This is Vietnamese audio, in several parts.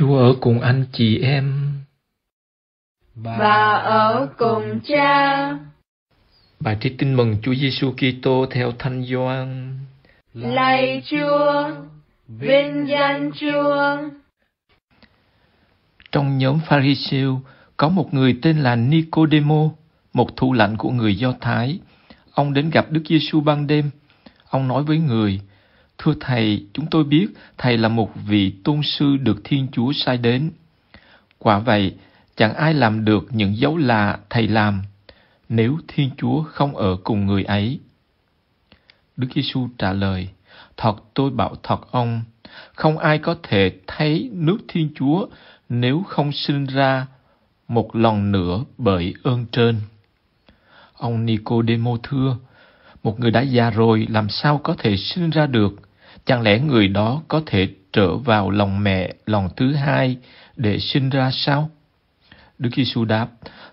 Chúa ở cùng anh chị em. Bà, Bà ở cùng cha. Bài trích tin mừng Chúa Giêsu Kitô theo Thánh Gioan. Lạy Chúa, vinh danh Chúa. Trong nhóm Pharisêu có một người tên là Nicodemo, một thủ lãnh của người Do Thái. Ông đến gặp Đức Giêsu ban đêm. Ông nói với người: Thưa Thầy, chúng tôi biết Thầy là một vị tôn sư được Thiên Chúa sai đến. Quả vậy, chẳng ai làm được những dấu lạ Thầy làm nếu Thiên Chúa không ở cùng người ấy. Đức Giêsu trả lời, Thật tôi bảo thật ông, không ai có thể thấy nước Thiên Chúa nếu không sinh ra một lần nữa bởi ơn trên. Ông Nicodemo thưa, một người đã già rồi làm sao có thể sinh ra được? chẳng lẽ người đó có thể trở vào lòng mẹ lòng thứ hai để sinh ra sao? Đức Giêsu đáp,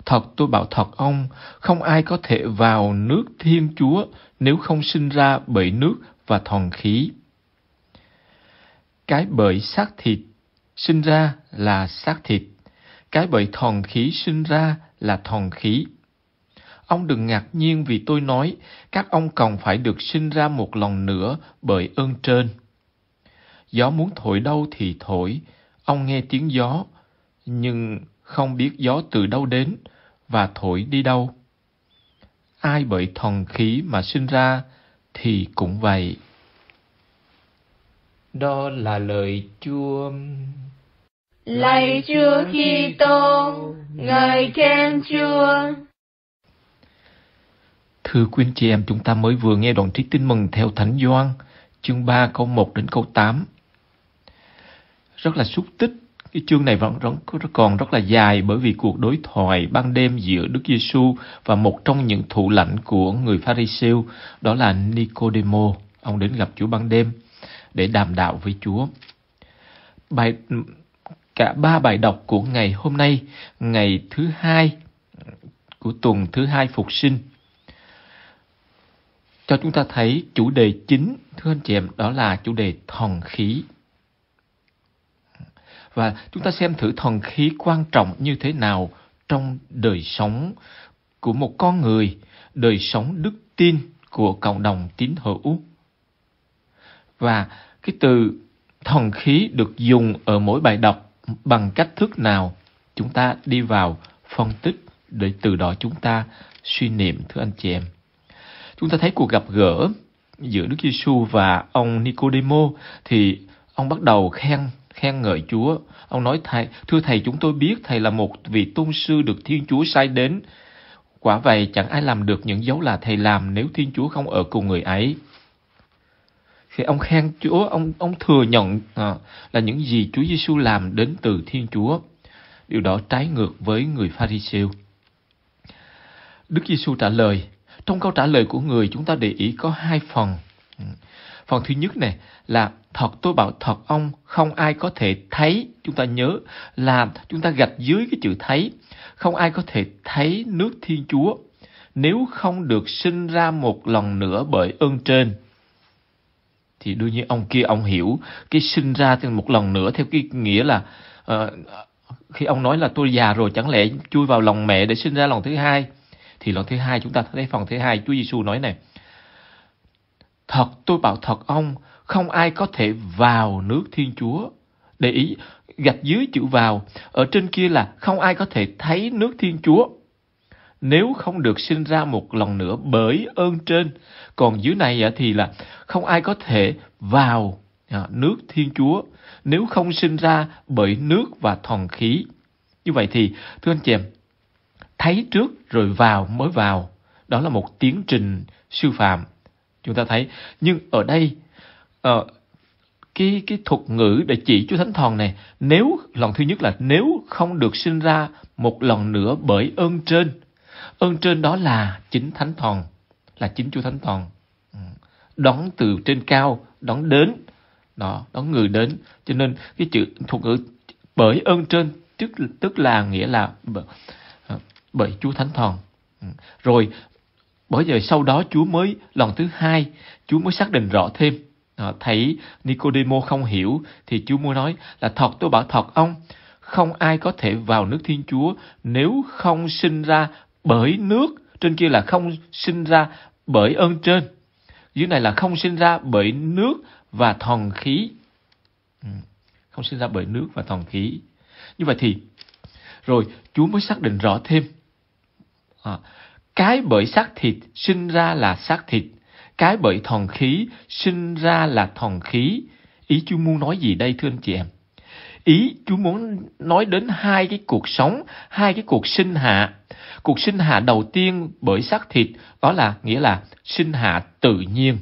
thật tôi bảo thật ông, không ai có thể vào nước Thiên Chúa nếu không sinh ra bởi nước và thần khí. Cái bởi xác thịt sinh ra là xác thịt, cái bởi thần khí sinh ra là thần khí. Ông đừng ngạc nhiên vì tôi nói, các ông còn phải được sinh ra một lần nữa bởi ơn trên. Gió muốn thổi đâu thì thổi, ông nghe tiếng gió, nhưng không biết gió từ đâu đến và thổi đi đâu. Ai bởi thần khí mà sinh ra thì cũng vậy. Đó là lời Chúa. Lạy Chúa Kitô, ngài khen Chúa. Thưa quý anh chị em, chúng ta mới vừa nghe đoạn trích tin mừng theo Thánh Doan, chương 3 câu 1 đến câu 8. Rất là xúc tích, cái chương này vẫn, vẫn còn rất là dài bởi vì cuộc đối thoại ban đêm giữa Đức Giêsu và một trong những thủ lãnh của người Pharisêu đó là Nicodemo. Ông đến gặp Chúa ban đêm để đàm đạo với Chúa. Bài cả ba bài đọc của ngày hôm nay, ngày thứ hai của tuần thứ hai phục sinh cho chúng ta thấy chủ đề chính, thưa anh chị em, đó là chủ đề thần khí. Và chúng ta xem thử thần khí quan trọng như thế nào trong đời sống của một con người, đời sống đức tin của cộng đồng tín hữu. Và cái từ thần khí được dùng ở mỗi bài đọc bằng cách thức nào, chúng ta đi vào phân tích để từ đó chúng ta suy niệm thưa anh chị em chúng ta thấy cuộc gặp gỡ giữa Đức Giêsu và ông Nicodemo thì ông bắt đầu khen khen ngợi Chúa. Ông nói thầy, thưa thầy chúng tôi biết thầy là một vị tôn sư được Thiên Chúa sai đến. Quả vậy chẳng ai làm được những dấu là thầy làm nếu Thiên Chúa không ở cùng người ấy. Khi ông khen Chúa, ông ông thừa nhận à, là những gì Chúa Giêsu làm đến từ Thiên Chúa. Điều đó trái ngược với người Pharisêu. Đức Giêsu trả lời: trong câu trả lời của người chúng ta để ý có hai phần ừ. phần thứ nhất này là thật tôi bảo thật ông không ai có thể thấy chúng ta nhớ là chúng ta gạch dưới cái chữ thấy không ai có thể thấy nước thiên chúa nếu không được sinh ra một lần nữa bởi ơn trên thì đương nhiên ông kia ông hiểu cái sinh ra thêm một lần nữa theo cái nghĩa là uh, khi ông nói là tôi già rồi chẳng lẽ chui vào lòng mẹ để sinh ra lần thứ hai thì lần thứ hai chúng ta thấy phần thứ hai Chúa Giêsu nói này thật tôi bảo thật ông không ai có thể vào nước Thiên Chúa để ý gạch dưới chữ vào ở trên kia là không ai có thể thấy nước Thiên Chúa nếu không được sinh ra một lần nữa bởi ơn trên còn dưới này thì là không ai có thể vào à, nước Thiên Chúa nếu không sinh ra bởi nước và thần khí như vậy thì thưa anh chị em thấy trước rồi vào mới vào đó là một tiến trình sư phạm chúng ta thấy nhưng ở đây uh, cái cái thuật ngữ để chỉ Chúa Thánh Thần này nếu lần thứ nhất là nếu không được sinh ra một lần nữa bởi ơn trên ơn trên đó là chính Thánh Thần là chính Chúa Thánh Thần ừ. đón từ trên cao đón đến đó đón người đến cho nên cái chữ thuật ngữ bởi ơn trên tức tức là nghĩa là bởi Chúa Thánh Thần. Ừ. Rồi bởi giờ sau đó Chúa mới lần thứ hai Chúa mới xác định rõ thêm à, thấy Nicodemo không hiểu thì Chúa mới nói là thật tôi bảo thật ông không ai có thể vào nước Thiên Chúa nếu không sinh ra bởi nước trên kia là không sinh ra bởi ơn trên dưới này là không sinh ra bởi nước và thần khí ừ. không sinh ra bởi nước và thần khí như vậy thì rồi Chúa mới xác định rõ thêm Ờ, cái bởi xác thịt sinh ra là xác thịt, cái bởi thòng khí sinh ra là thòng khí. Ý chú muốn nói gì đây thưa anh chị em? Ý chú muốn nói đến hai cái cuộc sống, hai cái cuộc sinh hạ. Cuộc sinh hạ đầu tiên bởi xác thịt đó là nghĩa là sinh hạ tự nhiên.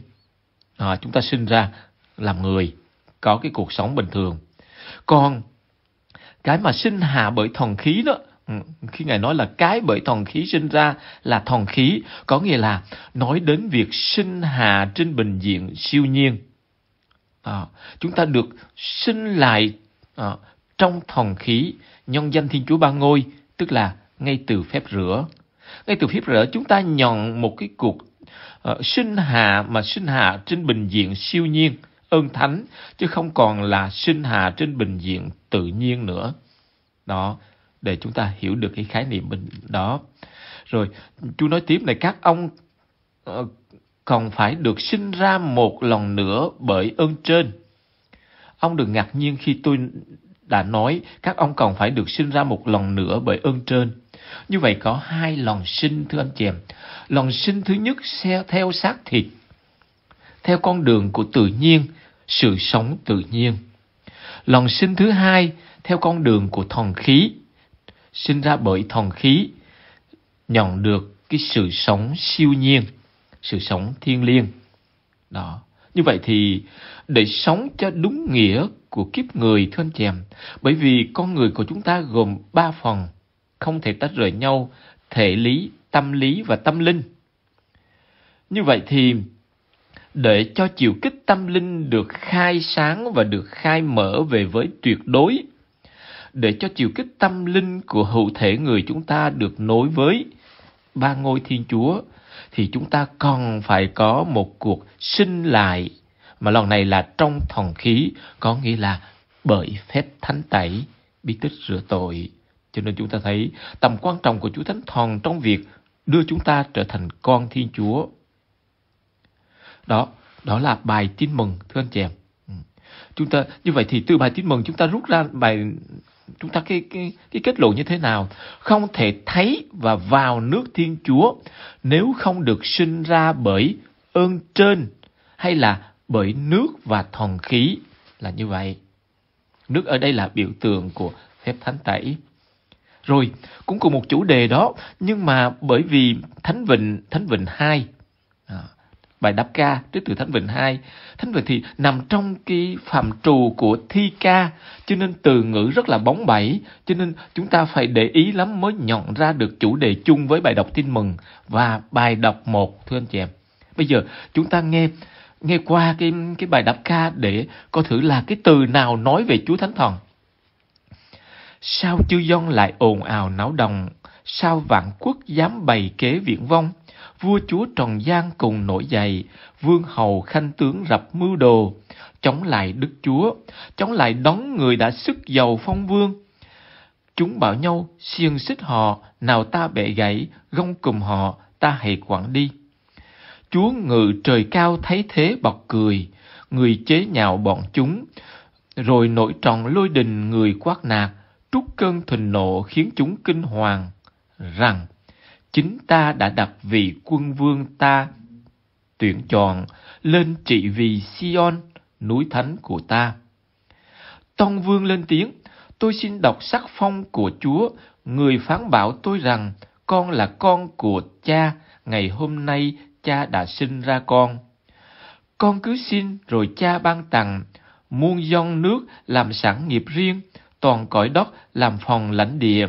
À, chúng ta sinh ra làm người, có cái cuộc sống bình thường. Còn cái mà sinh hạ bởi thần khí đó Ừ, khi ngài nói là cái bởi thòng khí sinh ra là thòng khí có nghĩa là nói đến việc sinh hạ trên bình diện siêu nhiên à, chúng ta được sinh lại à, trong thòng khí nhân danh thiên chúa ba ngôi tức là ngay từ phép rửa ngay từ phép rửa chúng ta nhận một cái cuộc à, sinh hạ mà sinh hạ trên bình diện siêu nhiên ơn thánh chứ không còn là sinh hạ trên bình diện tự nhiên nữa đó để chúng ta hiểu được cái khái niệm mình đó. Rồi chú nói tiếp này các ông ờ, còn phải được sinh ra một lần nữa bởi ơn trên. Ông đừng ngạc nhiên khi tôi đã nói các ông còn phải được sinh ra một lần nữa bởi ơn trên. Như vậy có hai lần sinh thưa anh chị em. Lần sinh thứ nhất sẽ theo xác thịt, theo con đường của tự nhiên, sự sống tự nhiên. Lần sinh thứ hai theo con đường của thần khí, sinh ra bởi thần khí, nhận được cái sự sống siêu nhiên, sự sống thiên liêng. Đó. Như vậy thì để sống cho đúng nghĩa của kiếp người thưa anh chị bởi vì con người của chúng ta gồm ba phần, không thể tách rời nhau, thể lý, tâm lý và tâm linh. Như vậy thì để cho chiều kích tâm linh được khai sáng và được khai mở về với tuyệt đối để cho chiều kích tâm linh của hữu thể người chúng ta được nối với ba ngôi Thiên Chúa thì chúng ta còn phải có một cuộc sinh lại mà lần này là trong thần khí có nghĩa là bởi phép thánh tẩy bí tích rửa tội cho nên chúng ta thấy tầm quan trọng của Chúa Thánh Thần trong việc đưa chúng ta trở thành con Thiên Chúa. Đó, đó là bài tin mừng thưa anh chị em. Ừ. Chúng ta như vậy thì từ bài tin mừng chúng ta rút ra bài chúng ta cái, cái, cái kết luận như thế nào? Không thể thấy và vào nước Thiên Chúa nếu không được sinh ra bởi ơn trên hay là bởi nước và thần khí là như vậy. Nước ở đây là biểu tượng của phép thánh tẩy. Rồi, cũng cùng một chủ đề đó, nhưng mà bởi vì Thánh Vịnh, Thánh Vịnh hai bài đáp ca trích từ Thánh Vịnh 2. Thánh Vịnh thì nằm trong cái phạm trù của thi ca, cho nên từ ngữ rất là bóng bẩy, cho nên chúng ta phải để ý lắm mới nhận ra được chủ đề chung với bài đọc tin mừng và bài đọc một thưa anh chị em. Bây giờ chúng ta nghe nghe qua cái cái bài đáp ca để coi thử là cái từ nào nói về Chúa Thánh Thần. Sao chư dân lại ồn ào náo đồng? Sao vạn quốc dám bày kế viễn vong? vua chúa Tròn Giang cùng nổi dậy, vương hầu khanh tướng rập mưu đồ, chống lại Đức Chúa, chống lại đón người đã sức giàu phong vương. Chúng bảo nhau, xiên xích họ, nào ta bẻ gãy, gông cùng họ, ta hãy quản đi. Chúa ngự trời cao thấy thế bật cười, người chế nhạo bọn chúng, rồi nổi tròn lôi đình người quát nạt, trút cơn thịnh nộ khiến chúng kinh hoàng, rằng chính ta đã đặt vị quân vương ta tuyển chọn lên trị vì Sion, núi thánh của ta. Tông vương lên tiếng, tôi xin đọc sắc phong của Chúa, người phán bảo tôi rằng con là con của cha, ngày hôm nay cha đã sinh ra con. Con cứ xin rồi cha ban tặng, muôn dòng nước làm sẵn nghiệp riêng, toàn cõi đất làm phòng lãnh địa,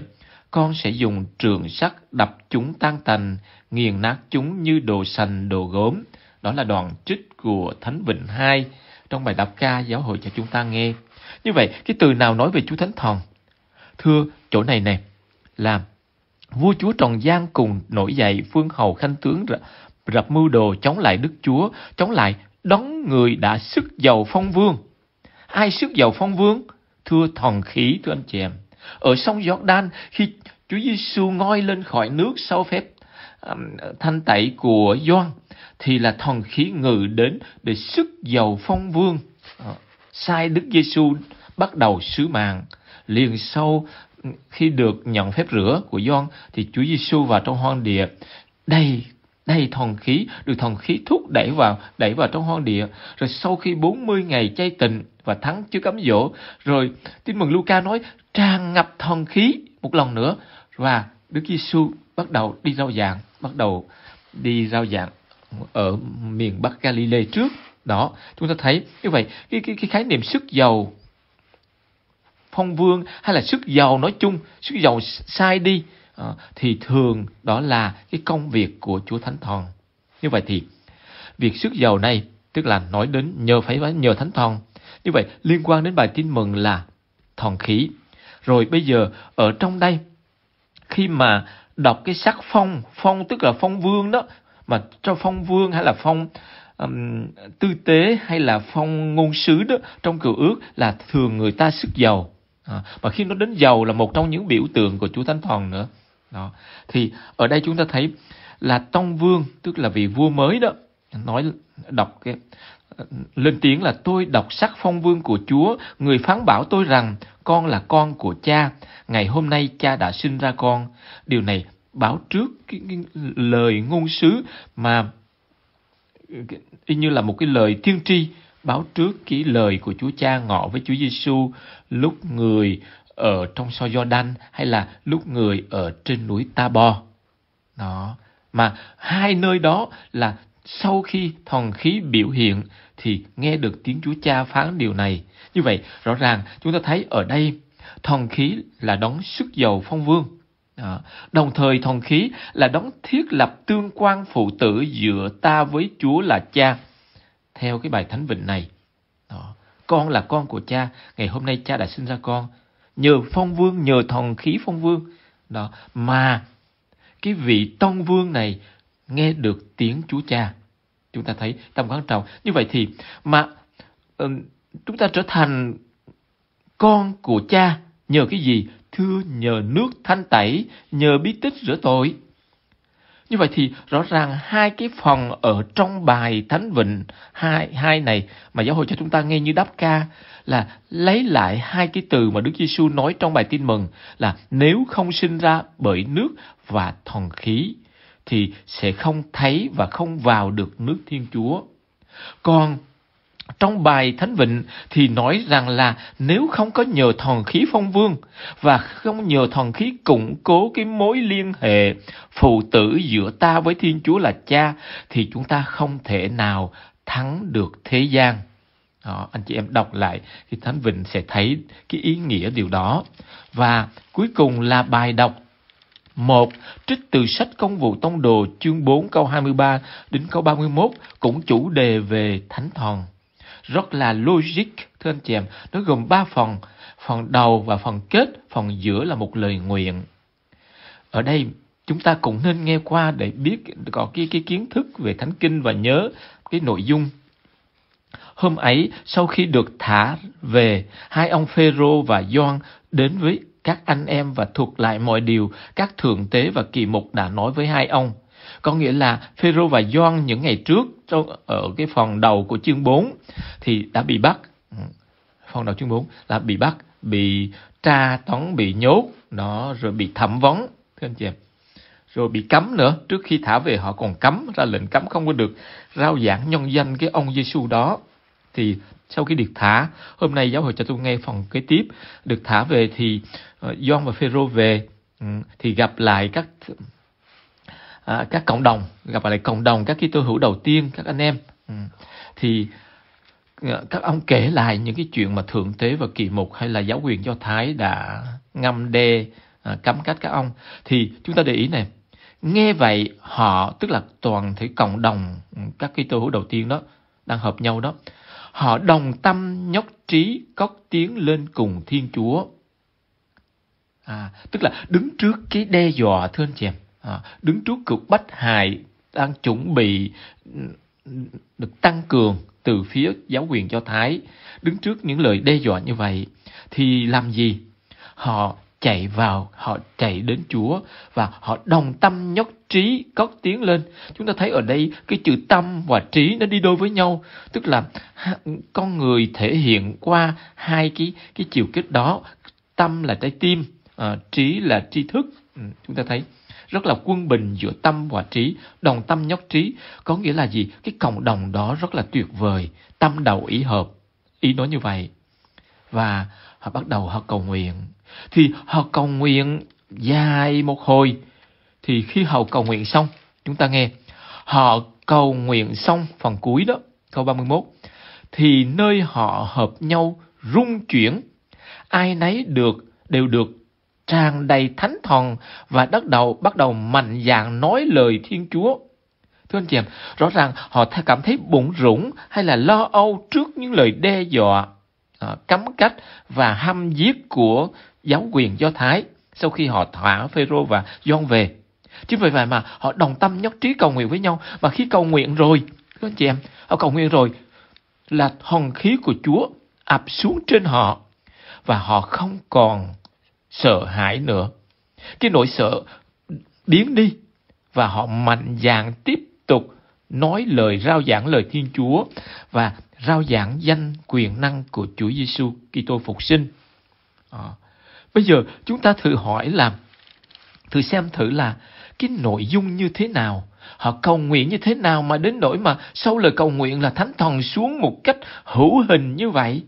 con sẽ dùng trường sắt đập chúng tan tành, nghiền nát chúng như đồ sành, đồ gốm. Đó là đoạn trích của Thánh Vịnh 2 trong bài đọc ca giáo hội cho chúng ta nghe. Như vậy, cái từ nào nói về Chúa Thánh Thần? Thưa, chỗ này nè, là vua chúa Tròn gian cùng nổi dậy phương hầu khanh tướng rập mưu đồ chống lại Đức Chúa, chống lại đón người đã sức giàu phong vương. Ai sức giàu phong vương? Thưa thần khí, thưa anh chị em. Ở sông đan khi Chúa Giêsu ngoi lên khỏi nước sau phép um, thanh tẩy của Gioan thì là thần khí ngự đến để sức dầu phong vương ờ, sai Đức Giêsu bắt đầu sứ mạng liền sau khi được nhận phép rửa của Gioan thì Chúa Giêsu vào trong hoang địa đầy đầy thần khí được thần khí thúc đẩy vào đẩy vào trong hoang địa rồi sau khi 40 ngày chay tịnh và thắng chứ cấm dỗ rồi tin mừng Luca nói tràn ngập thần khí một lần nữa và Đức Giêsu bắt đầu đi rao giảng, bắt đầu đi rao giảng ở miền Bắc Galilee trước. Đó, chúng ta thấy như vậy, cái, cái, cái khái niệm sức giàu phong vương hay là sức giàu nói chung, sức giàu sai đi à, thì thường đó là cái công việc của Chúa Thánh Thần. Như vậy thì việc sức giàu này tức là nói đến nhờ phải nhờ Thánh Thần. Như vậy liên quan đến bài tin mừng là thần khí. Rồi bây giờ ở trong đây khi mà đọc cái sắc phong phong tức là phong vương đó mà cho phong vương hay là phong um, tư tế hay là phong ngôn sứ đó trong cựu ước là thường người ta sức giàu à, mà khi nó đến giàu là một trong những biểu tượng của chúa thánh thần nữa đó thì ở đây chúng ta thấy là tông vương tức là vị vua mới đó nói đọc cái lên tiếng là tôi đọc sắc phong vương của Chúa, người phán bảo tôi rằng con là con của cha, ngày hôm nay cha đã sinh ra con. Điều này báo trước cái, cái lời ngôn sứ mà y như là một cái lời tiên tri báo trước cái lời của Chúa Cha ngọ với Chúa Giêsu lúc người ở trong soi Jordan hay là lúc người ở trên núi Tabor. Đó, mà hai nơi đó là sau khi thần khí biểu hiện thì nghe được tiếng Chúa Cha phán điều này. Như vậy, rõ ràng chúng ta thấy ở đây thần khí là đón sức dầu phong vương. À, đồng thời thần khí là đón thiết lập tương quan phụ tử giữa ta với Chúa là cha. Theo cái bài thánh vịnh này, đó, con là con của cha, ngày hôm nay cha đã sinh ra con. Nhờ phong vương, nhờ thần khí phong vương. Đó, mà cái vị tông vương này nghe được tiếng Chúa cha. Chúng ta thấy tầm quan trọng. Như vậy thì mà chúng ta trở thành con của cha nhờ cái gì? Thưa nhờ nước thanh tẩy, nhờ bí tích rửa tội. Như vậy thì rõ ràng hai cái phần ở trong bài Thánh Vịnh hai, hai này mà giáo hội cho chúng ta nghe như đáp ca là lấy lại hai cái từ mà Đức Giêsu nói trong bài tin mừng là nếu không sinh ra bởi nước và thần khí thì sẽ không thấy và không vào được nước Thiên Chúa. Còn trong bài Thánh Vịnh thì nói rằng là nếu không có nhờ thần khí phong vương và không nhờ thần khí củng cố cái mối liên hệ phụ tử giữa ta với Thiên Chúa là cha thì chúng ta không thể nào thắng được thế gian. Đó, anh chị em đọc lại thì Thánh Vịnh sẽ thấy cái ý nghĩa điều đó. Và cuối cùng là bài đọc 1. Trích từ sách Công vụ Tông Đồ chương 4 câu 23 đến câu 31 cũng chủ đề về Thánh Thần. Rất là logic, thưa anh chị em. Nó gồm 3 phần. Phần đầu và phần kết, phần giữa là một lời nguyện. Ở đây chúng ta cũng nên nghe qua để biết có cái, cái kiến thức về Thánh Kinh và nhớ cái nội dung Hôm ấy, sau khi được thả về, hai ông Phêrô và Gioan đến với các anh em và thuộc lại mọi điều các thượng tế và kỳ mục đã nói với hai ông. Có nghĩa là Phêrô và Gioan những ngày trước ở cái phần đầu của chương 4 thì đã bị bắt. Ừ. Phần đầu chương 4 là bị bắt, bị tra tấn, bị nhốt, nó rồi bị thẩm vấn, thưa anh chị em. Rồi bị cấm nữa, trước khi thả về họ còn cấm, ra lệnh cấm không có được rao giảng nhân danh cái ông Giêsu đó. Thì sau khi được thả hôm nay giáo hội cho tôi nghe phần kế tiếp được thả về thì John ờ, và Phêrô về ừ, thì gặp lại các à, các cộng đồng gặp lại cộng đồng các Kitô hữu đầu tiên các anh em ừ. thì ờ, các ông kể lại những cái chuyện mà thượng tế và kỳ mục hay là giáo quyền do thái đã ngâm đe à, cấm cách các ông thì chúng ta để ý này nghe vậy họ tức là toàn thể cộng đồng các Kitô hữu đầu tiên đó đang hợp nhau đó Họ đồng tâm nhóc trí cất tiếng lên cùng Thiên Chúa. À, tức là đứng trước cái đe dọa thưa anh chị em, à, đứng trước cuộc bách hại đang chuẩn bị ừ, được tăng cường từ phía giáo quyền Do Thái, đứng trước những lời đe dọa như vậy thì làm gì? Họ chạy vào, họ chạy đến Chúa và họ đồng tâm nhất trí cất tiếng lên. Chúng ta thấy ở đây cái chữ tâm và trí nó đi đôi với nhau, tức là con người thể hiện qua hai cái cái chiều kích đó, tâm là trái tim, à, trí là tri thức. Ừ, chúng ta thấy rất là quân bình giữa tâm và trí, đồng tâm nhất trí, có nghĩa là gì? Cái cộng đồng đó rất là tuyệt vời, tâm đầu ý hợp, ý nói như vậy. Và họ bắt đầu họ cầu nguyện, thì họ cầu nguyện dài một hồi. Thì khi họ cầu nguyện xong, chúng ta nghe, họ cầu nguyện xong phần cuối đó, câu 31, thì nơi họ hợp nhau rung chuyển, ai nấy được đều được tràn đầy thánh thần và bắt đầu bắt đầu mạnh dạn nói lời Thiên Chúa. Thưa anh chị em, rõ ràng họ cảm thấy bụng rủng hay là lo âu trước những lời đe dọa, à, cấm cách và hăm giết của giáo quyền Do Thái sau khi họ thả Phêrô và Gioan về. Chính vì vậy mà họ đồng tâm nhất trí cầu nguyện với nhau và khi cầu nguyện rồi, các anh chị em, họ cầu nguyện rồi là hồn khí của Chúa ập xuống trên họ và họ không còn sợ hãi nữa. Cái nỗi sợ biến đi và họ mạnh dạn tiếp tục nói lời rao giảng lời Thiên Chúa và rao giảng danh quyền năng của Chúa Giêsu Kitô phục sinh. À. Bây giờ chúng ta thử hỏi là, thử xem thử là cái nội dung như thế nào, họ cầu nguyện như thế nào mà đến nỗi mà sau lời cầu nguyện là thánh thần xuống một cách hữu hình như vậy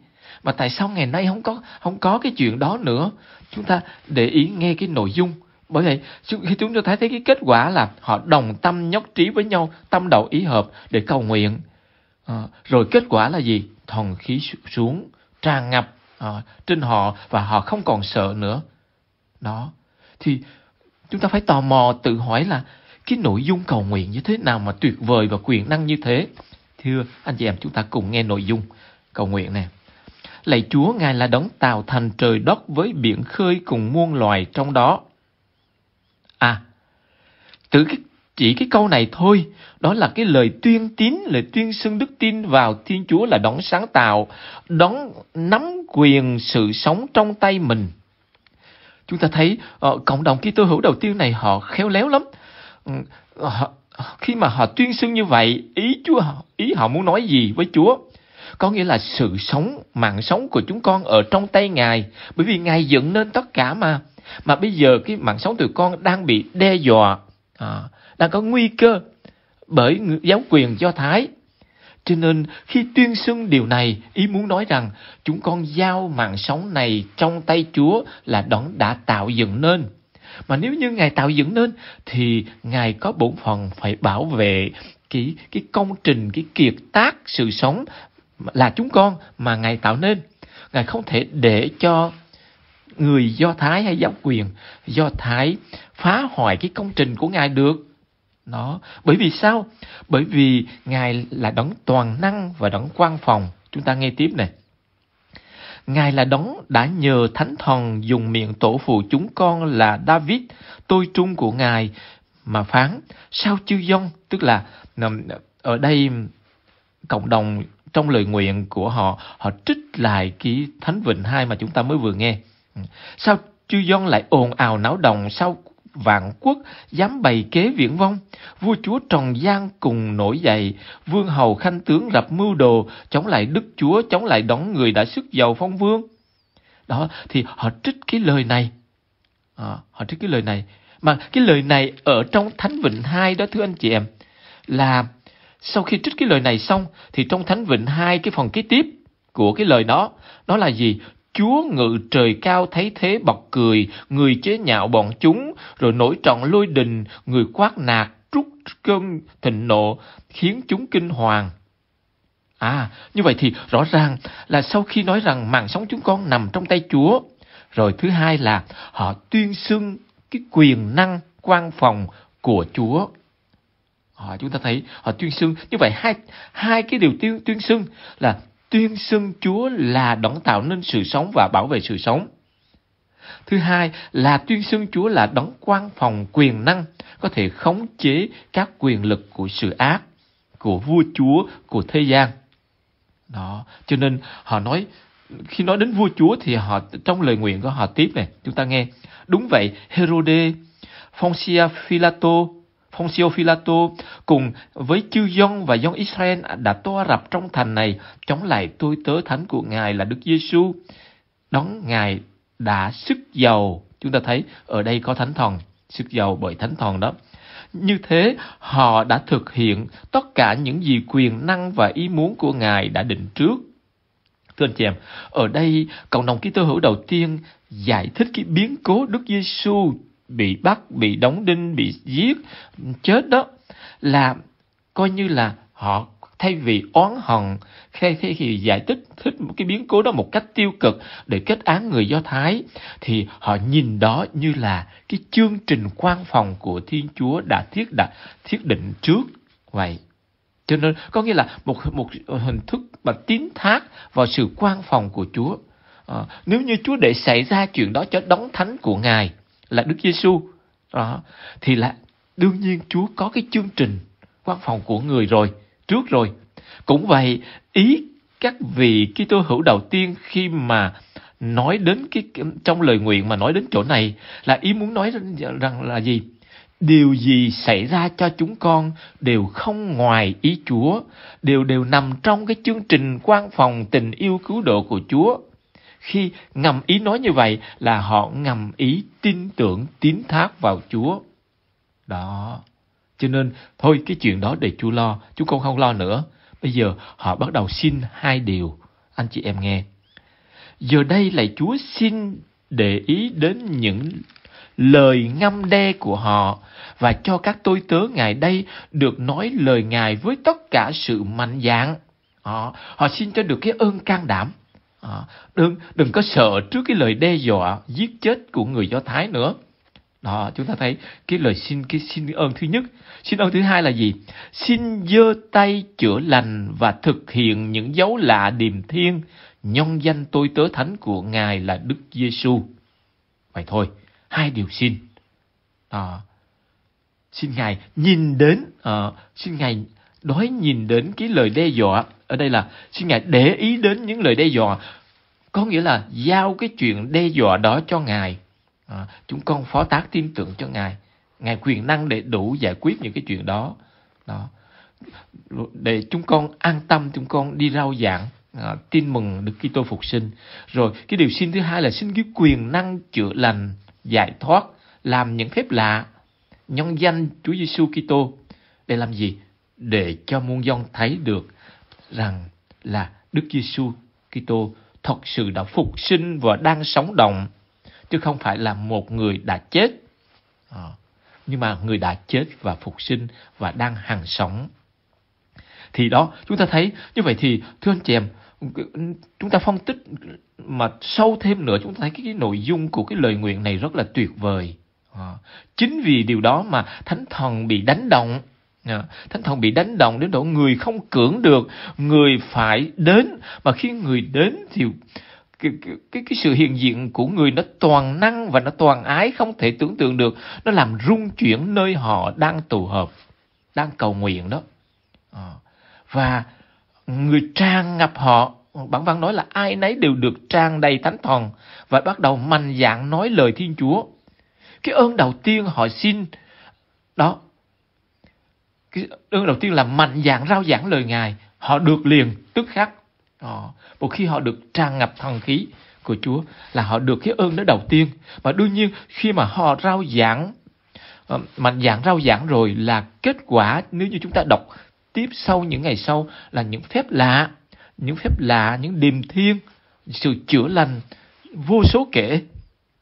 mà tại sao ngày nay không có không có cái chuyện đó nữa chúng ta để ý nghe cái nội dung bởi vậy khi chúng ta thấy thấy cái kết quả là họ đồng tâm nhất trí với nhau tâm đầu ý hợp để cầu nguyện à, rồi kết quả là gì thần khí xuống tràn ngập à, trên họ và họ không còn sợ nữa đó thì chúng ta phải tò mò tự hỏi là cái nội dung cầu nguyện như thế nào mà tuyệt vời và quyền năng như thế thưa anh chị em chúng ta cùng nghe nội dung cầu nguyện này lạy chúa ngài là đấng tạo thành trời đất với biển khơi cùng muôn loài trong đó à từ cái chỉ cái câu này thôi đó là cái lời tuyên tín lời tuyên xưng đức tin vào thiên chúa là đón sáng tạo đón nắm quyền sự sống trong tay mình chúng ta thấy ờ, cộng đồng Kitô hữu đầu tiên này họ khéo léo lắm ừ, khi mà họ tuyên xưng như vậy ý chúa ý họ muốn nói gì với chúa có nghĩa là sự sống mạng sống của chúng con ở trong tay ngài bởi vì ngài dựng nên tất cả mà mà bây giờ cái mạng sống tụi con đang bị đe dọa à, đang có nguy cơ bởi giáo quyền Do Thái. Cho nên khi tuyên xưng điều này, ý muốn nói rằng chúng con giao mạng sống này trong tay Chúa là đấng đã tạo dựng nên. Mà nếu như Ngài tạo dựng nên thì Ngài có bổn phận phải bảo vệ cái cái công trình, cái kiệt tác sự sống là chúng con mà Ngài tạo nên. Ngài không thể để cho người Do Thái hay giáo quyền Do Thái phá hoại cái công trình của Ngài được nó bởi vì sao bởi vì ngài là đấng toàn năng và đấng quan phòng chúng ta nghe tiếp này Ngài là đấng đã nhờ Thánh Thần dùng miệng tổ phụ chúng con là David, tôi trung của Ngài, mà phán, sao chư dân, tức là ở đây cộng đồng trong lời nguyện của họ, họ trích lại cái Thánh Vịnh hai mà chúng ta mới vừa nghe. Sao chư dân lại ồn ào náo động, sao vạn quốc dám bày kế viễn vong vua chúa tròn gian cùng nổi dậy vương hầu khanh tướng lập mưu đồ chống lại đức chúa chống lại đón người đã sức giàu phong vương đó thì họ trích cái lời này à, họ trích cái lời này mà cái lời này ở trong thánh vịnh hai đó thưa anh chị em là sau khi trích cái lời này xong thì trong thánh vịnh hai cái phần kế tiếp của cái lời đó đó là gì Chúa ngự trời cao thấy thế bọc cười, người chế nhạo bọn chúng, rồi nổi trọn lôi đình, người quát nạt, trút cơn thịnh nộ, khiến chúng kinh hoàng. À, như vậy thì rõ ràng là sau khi nói rằng mạng sống chúng con nằm trong tay Chúa, rồi thứ hai là họ tuyên xưng cái quyền năng quan phòng của Chúa. Họ à, chúng ta thấy họ tuyên xưng như vậy hai hai cái điều tuyên tuyên xưng là tuyên xưng Chúa là đấng tạo nên sự sống và bảo vệ sự sống. Thứ hai là tuyên xưng Chúa là đấng quan phòng quyền năng, có thể khống chế các quyền lực của sự ác, của vua chúa, của thế gian. Đó, cho nên họ nói khi nói đến vua chúa thì họ trong lời nguyện của họ tiếp này, chúng ta nghe. Đúng vậy, Herode, Foncia Philato, Poncio Pilato cùng với chư dân và dân Israel đã toa rập trong thành này chống lại tôi tớ thánh của Ngài là Đức Giêsu. Đóng Ngài đã sức giàu. Chúng ta thấy ở đây có thánh thần, sức giàu bởi thánh thần đó. Như thế, họ đã thực hiện tất cả những gì quyền năng và ý muốn của Ngài đã định trước. Thưa anh chị em, ở đây cộng đồng ký tơ hữu đầu tiên giải thích cái biến cố Đức Giêsu bị bắt, bị đóng đinh, bị giết, chết đó là coi như là họ thay vì oán hận thay thay thì giải thích thích một cái biến cố đó một cách tiêu cực để kết án người do thái thì họ nhìn đó như là cái chương trình quan phòng của thiên chúa đã thiết đặt thiết định trước vậy cho nên có nghĩa là một một hình thức mà tín thác vào sự quan phòng của chúa à, nếu như chúa để xảy ra chuyện đó cho đấng thánh của ngài là Đức Giêsu đó thì là đương nhiên Chúa có cái chương trình quan phòng của người rồi trước rồi cũng vậy ý các vị Kitô hữu đầu tiên khi mà nói đến cái trong lời nguyện mà nói đến chỗ này là ý muốn nói rằng là gì điều gì xảy ra cho chúng con đều không ngoài ý Chúa, đều đều nằm trong cái chương trình quan phòng tình yêu cứu độ của Chúa. Khi ngầm ý nói như vậy là họ ngầm ý tin tưởng tín thác vào Chúa. Đó. Cho nên thôi cái chuyện đó để Chúa lo, chúng con không lo nữa. Bây giờ họ bắt đầu xin hai điều, anh chị em nghe. Giờ đây lại Chúa xin để ý đến những lời ngâm đe của họ và cho các tôi tớ ngài đây được nói lời Ngài với tất cả sự mạnh dạn. Họ, họ xin cho được cái ơn can đảm à, đừng đừng có sợ trước cái lời đe dọa giết chết của người do thái nữa đó chúng ta thấy cái lời xin cái xin ơn thứ nhất xin ơn thứ hai là gì xin giơ tay chữa lành và thực hiện những dấu lạ điềm thiên nhân danh tôi tớ thánh của ngài là đức giêsu vậy thôi hai điều xin à, xin ngài nhìn đến à, xin ngài đói nhìn đến cái lời đe dọa ở đây là xin ngài để ý đến những lời đe dọa có nghĩa là giao cái chuyện đe dọa đó cho Ngài. À, chúng con phó tác tin tưởng cho Ngài. Ngài quyền năng để đủ giải quyết những cái chuyện đó. đó. Để chúng con an tâm, chúng con đi rao giảng à, tin mừng Đức Kitô phục sinh. Rồi cái điều xin thứ hai là xin cái quyền năng chữa lành, giải thoát, làm những phép lạ nhân danh Chúa Giêsu Kitô để làm gì? Để cho muôn dân thấy được rằng là Đức Giêsu Kitô thật sự đã phục sinh và đang sống động, chứ không phải là một người đã chết. À, nhưng mà người đã chết và phục sinh và đang hàng sống. Thì đó, chúng ta thấy như vậy thì thưa anh chị em, chúng ta phân tích mà sâu thêm nữa chúng ta thấy cái, nội dung của cái lời nguyện này rất là tuyệt vời. À, chính vì điều đó mà thánh thần bị đánh động Dạ. Thánh thần bị đánh động đến độ người không cưỡng được, người phải đến. Mà khi người đến thì cái, cái, cái sự hiện diện của người nó toàn năng và nó toàn ái không thể tưởng tượng được. Nó làm rung chuyển nơi họ đang tụ hợp, đang cầu nguyện đó. Ờ. Và người tràn ngập họ bản văn nói là ai nấy đều được trang đầy thánh thần và bắt đầu mạnh dạng nói lời thiên chúa cái ơn đầu tiên họ xin đó cái đơn đầu tiên là mạnh dạng rao giảng lời ngài họ được liền tức khắc Ờ, một khi họ được tràn ngập thần khí của Chúa là họ được cái ơn đó đầu tiên. Và đương nhiên khi mà họ rao giảng, ờ, mạnh dạng rao giảng rồi là kết quả nếu như chúng ta đọc tiếp sau những ngày sau là những phép lạ, những phép lạ, những điềm thiên, sự chữa lành vô số kể.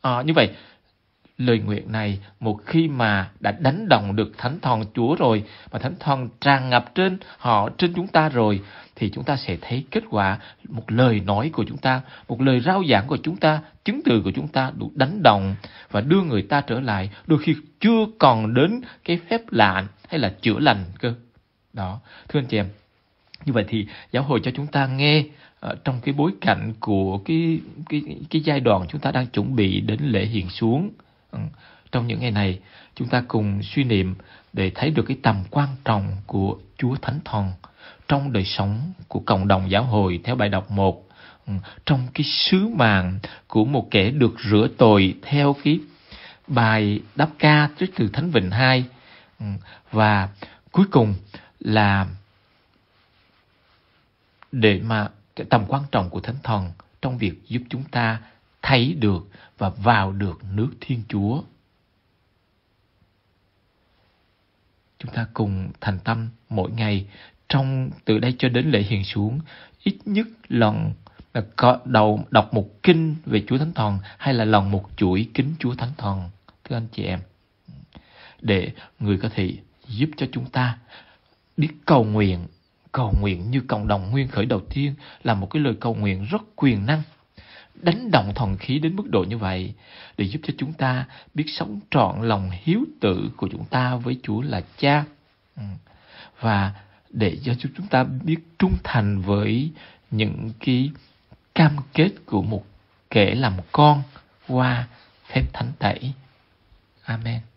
À, như vậy lời nguyện này một khi mà đã đánh đồng được thánh thần Chúa rồi và thánh thần tràn ngập trên họ trên chúng ta rồi thì chúng ta sẽ thấy kết quả một lời nói của chúng ta, một lời rao giảng của chúng ta, chứng từ của chúng ta đủ đánh đồng và đưa người ta trở lại, đôi khi chưa còn đến cái phép lạ hay là chữa lành cơ. Đó, thưa anh chị em. Như vậy thì giáo hội cho chúng ta nghe ờ, trong cái bối cảnh của cái cái cái giai đoạn chúng ta đang chuẩn bị đến lễ hiện xuống Vâng, trong những ngày này, chúng ta cùng suy niệm để thấy được cái tầm quan trọng của Chúa Thánh Thần trong đời sống của cộng đồng giáo hội theo bài đọc 1 ừ, trong cái sứ mạng của một kẻ được rửa tội theo cái bài đáp ca trích từ Thánh Vịnh 2 ừ, và cuối cùng là để mà cái tầm quan trọng của Thánh Thần trong việc giúp chúng ta thấy được và vào được nước Thiên Chúa. Chúng ta cùng thành tâm mỗi ngày trong từ đây cho đến lễ hiền xuống ít nhất lần là có đầu đọc một kinh về Chúa Thánh Thần hay là lòng một chuỗi kính Chúa Thánh Thần thưa anh chị em để người có thể giúp cho chúng ta biết cầu nguyện cầu nguyện như cộng đồng nguyên khởi đầu tiên là một cái lời cầu nguyện rất quyền năng đánh động thần khí đến mức độ như vậy để giúp cho chúng ta biết sống trọn lòng hiếu tử của chúng ta với Chúa là Cha. Ừ. Và để cho chúng ta biết trung thành với những cái cam kết của một kẻ làm con qua phép thánh tẩy. Amen.